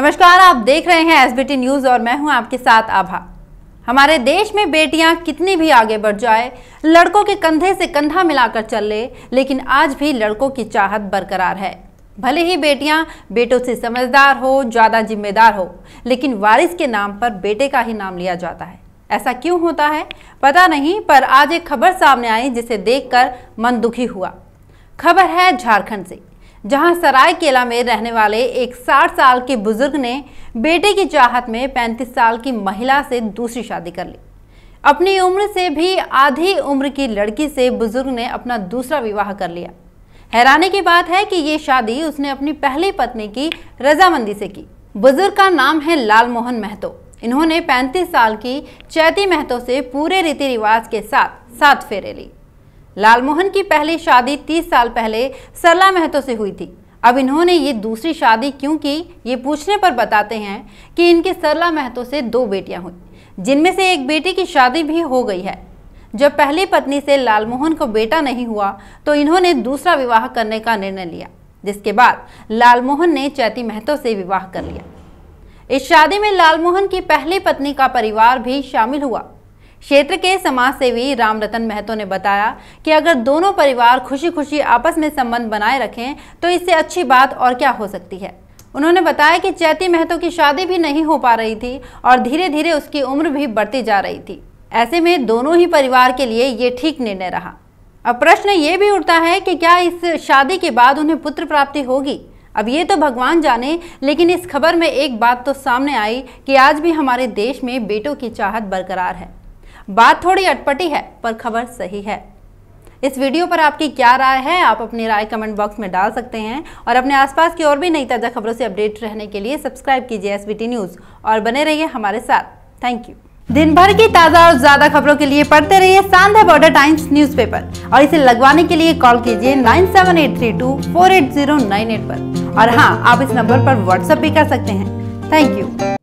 नमस्कार आप देख रहे हैं एसबीटी न्यूज और मैं हूं आपके साथ आभा हमारे देश में बेटियां कितनी भी आगे बढ़ जाए लड़कों के कंधे से कंधा मिलाकर चल ले, लेकिन आज भी लड़कों की चाहत बरकरार है भले ही बेटियां बेटों से समझदार हो ज़्यादा जिम्मेदार हो लेकिन वारिस के नाम पर बेटे का ही नाम लिया जाता है ऐसा क्यों होता है पता नहीं पर आज एक खबर सामने आई जिसे देखकर मन दुखी हुआ खबर है झारखंड से जहां सरायकेला में रहने वाले एक साठ साल के बुजुर्ग ने बेटे की चाहत में 35 साल की महिला से दूसरी शादी कर ली अपनी उम्र से भी आधी उम्र की लड़की से बुजुर्ग ने अपना दूसरा विवाह कर लिया हैरानी की बात है कि ये शादी उसने अपनी पहली पत्नी की रजामंदी से की बुजुर्ग का नाम है लाल मोहन महतो इन्होंने 35 साल की चैती महतो से पूरे रीति रिवाज के साथ सात फेरे ली लालमोहन की पहली शादी तीस साल पहले सरला महतो से हुई थी अब इन्होंने ये दूसरी शादी क्यों की ये पूछने पर बताते हैं कि इनके सरला महतो से दो बेटियां हुई जिनमें से एक बेटी की शादी भी हो गई है जब पहली पत्नी से लालमोहन को बेटा नहीं हुआ तो इन्होंने दूसरा विवाह करने का निर्णय लिया जिसके बाद लालमोहन ने चैती महतो से विवाह कर लिया इस शादी में लालमोहन की पहली पत्नी का परिवार भी शामिल हुआ क्षेत्र के समाज सेवी रामरतन महतो ने बताया कि अगर दोनों परिवार खुशी खुशी आपस में संबंध बनाए रखें तो इससे अच्छी बात और क्या हो सकती है उन्होंने बताया कि चैती महतो की शादी भी नहीं हो पा रही थी और धीरे धीरे उसकी उम्र भी बढ़ती जा रही थी ऐसे में दोनों ही परिवार के लिए ये ठीक निर्णय रहा अब प्रश्न ये भी उठता है कि क्या इस शादी के बाद उन्हें पुत्र प्राप्ति होगी अब ये तो भगवान जाने लेकिन इस खबर में एक बात तो सामने आई कि आज भी हमारे देश में बेटों की चाहत बरकरार है बात थोड़ी अटपटी है पर खबर सही है इस वीडियो पर आपकी क्या राय है आप अपनी राय कमेंट बॉक्स में डाल सकते हैं और अपने आसपास की और भी नई ताज़ा खबरों से अपडेट रहने के लिए सब्सक्राइब कीजिए एस न्यूज़ और बने रहिए हमारे साथ थैंक यू दिन भर की ताज़ा और ज़्यादा खबरों के लिए पढ़ते रहिए सांधा बॉर्डर टाइम्स न्यूज़पेपर और इसे लगवाने के लिए कॉल कीजिए nine seven eight three two four eight zero nine eight पर और हाँ आप इस नंबर पर व्हाट्सएप भी कर सकते हैं थैंक यू